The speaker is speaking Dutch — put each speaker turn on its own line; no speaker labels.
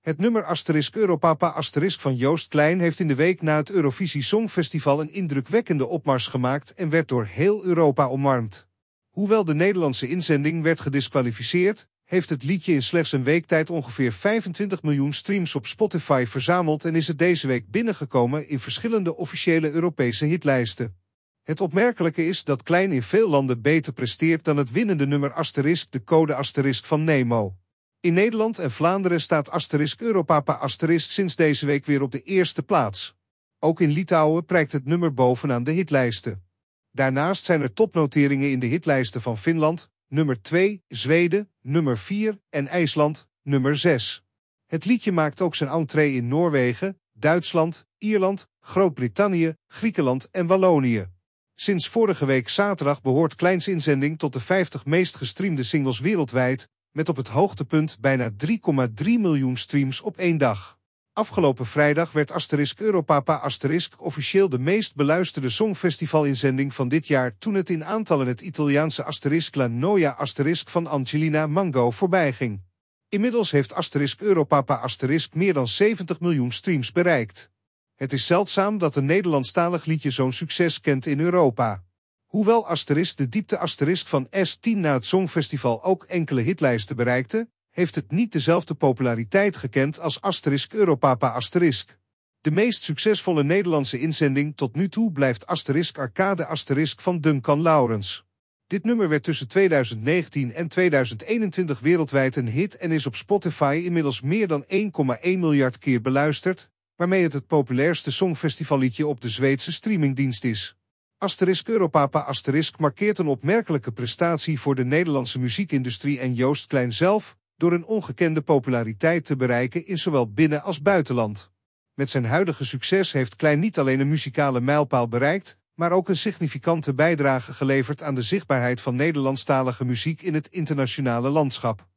Het nummer asterisk Europapa asterisk van Joost Klein heeft in de week na het Eurovisie Songfestival een indrukwekkende opmars gemaakt en werd door heel Europa omarmd. Hoewel de Nederlandse inzending werd gedisqualificeerd, heeft het liedje in slechts een week tijd ongeveer 25 miljoen streams op Spotify verzameld en is het deze week binnengekomen in verschillende officiële Europese hitlijsten. Het opmerkelijke is dat Klein in veel landen beter presteert dan het winnende nummer asterisk de code asterisk van Nemo. In Nederland en Vlaanderen staat asterisk Europapa asterisk sinds deze week weer op de eerste plaats. Ook in Litouwen prijkt het nummer bovenaan de hitlijsten. Daarnaast zijn er topnoteringen in de hitlijsten van Finland, nummer 2, Zweden, nummer 4 en IJsland, nummer 6. Het liedje maakt ook zijn entree in Noorwegen, Duitsland, Ierland, Groot-Brittannië, Griekenland en Wallonië. Sinds vorige week zaterdag behoort Kleins inzending tot de 50 meest gestreamde singles wereldwijd, met op het hoogtepunt bijna 3,3 miljoen streams op één dag. Afgelopen vrijdag werd Asterisk Europapa Asterisk officieel de meest beluisterde songfestivalinzending van dit jaar toen het in aantallen het Italiaanse Asterisk La Noia Asterisk van Angelina Mango voorbijging. Inmiddels heeft Asterisk Europapa Asterisk meer dan 70 miljoen streams bereikt. Het is zeldzaam dat een Nederlandstalig liedje zo'n succes kent in Europa. Hoewel Asterisk de diepte Asterisk van S10 na het Songfestival ook enkele hitlijsten bereikte, heeft het niet dezelfde populariteit gekend als Asterisk Europapa Asterisk. De meest succesvolle Nederlandse inzending tot nu toe blijft Asterisk Arcade Asterisk van Duncan Laurens. Dit nummer werd tussen 2019 en 2021 wereldwijd een hit en is op Spotify inmiddels meer dan 1,1 miljard keer beluisterd, waarmee het het populairste songfestivalliedje op de Zweedse streamingdienst is. Asterisk Europapa Asterisk markeert een opmerkelijke prestatie voor de Nederlandse muziekindustrie en Joost Klein zelf, door een ongekende populariteit te bereiken in zowel binnen- als buitenland. Met zijn huidige succes heeft Klein niet alleen een muzikale mijlpaal bereikt, maar ook een significante bijdrage geleverd aan de zichtbaarheid van Nederlandstalige muziek in het internationale landschap.